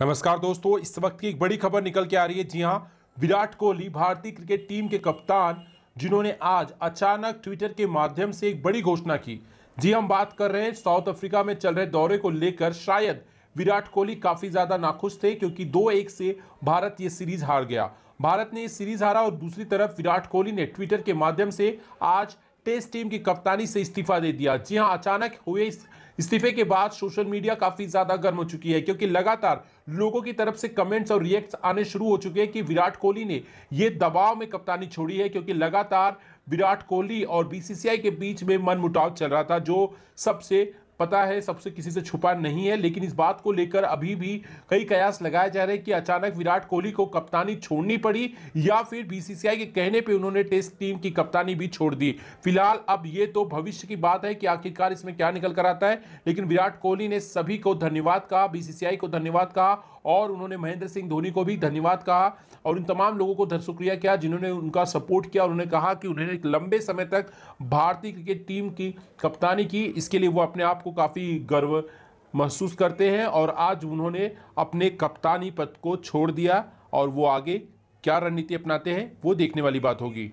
नमस्कार दोस्तों इस वक्त की एक बड़ी खबर निकल के आ रही है जी हाँ विराट कोहली भारतीय क्रिकेट टीम के कप्तान जिन्होंने आज अचानक ट्विटर के माध्यम से एक बड़ी घोषणा की जी हम बात कर रहे हैं साउथ अफ्रीका में चल रहे दौरे को लेकर शायद विराट कोहली काफ़ी ज़्यादा नाखुश थे क्योंकि दो एक से भारत ये सीरीज हार गया भारत ने ये सीरीज हारा और दूसरी तरफ विराट कोहली ने ट्विटर के माध्यम से आज टेस्ट टीम की कप्तानी से इस्तीफा दे दिया जी हाँ अचानक हुए इस इस्तीफे के बाद सोशल मीडिया काफी ज्यादा गर्म हो चुकी है क्योंकि लगातार लोगों की तरफ से कमेंट्स और रिएक्ट्स आने शुरू हो चुके हैं कि विराट कोहली ने ये दबाव में कप्तानी छोड़ी है क्योंकि लगातार विराट कोहली और बीसीसीआई के बीच में मनमुटाव चल रहा था जो सबसे पता है सबसे किसी से छुपा नहीं है लेकिन इस बात को लेकर अभी भी कई कयास लगाए जा रहे हैं कि अचानक विराट कोहली को कप्तानी छोड़नी पड़ी या फिर बीसीसीआई के कहने पर उन्होंने टेस्ट टीम की कप्तानी भी छोड़ दी फिलहाल अब ये तो भविष्य की बात है कि आखिरकार इसमें क्या निकल कर आता है लेकिन विराट कोहली ने सभी को धन्यवाद कहा बीसीसीआई को धन्यवाद कहा और उन्होंने महेंद्र सिंह धोनी को भी धन्यवाद कहा और उन तमाम लोगों को शुक्रिया किया जिन्होंने उनका सपोर्ट किया और उन्होंने कहा कि उन्होंने एक लंबे समय तक भारतीय क्रिकेट टीम की कप्तानी की इसके लिए वो अपने आप को काफ़ी गर्व महसूस करते हैं और आज उन्होंने अपने कप्तानी पद को छोड़ दिया और वो आगे क्या रणनीति अपनाते हैं वो देखने वाली बात होगी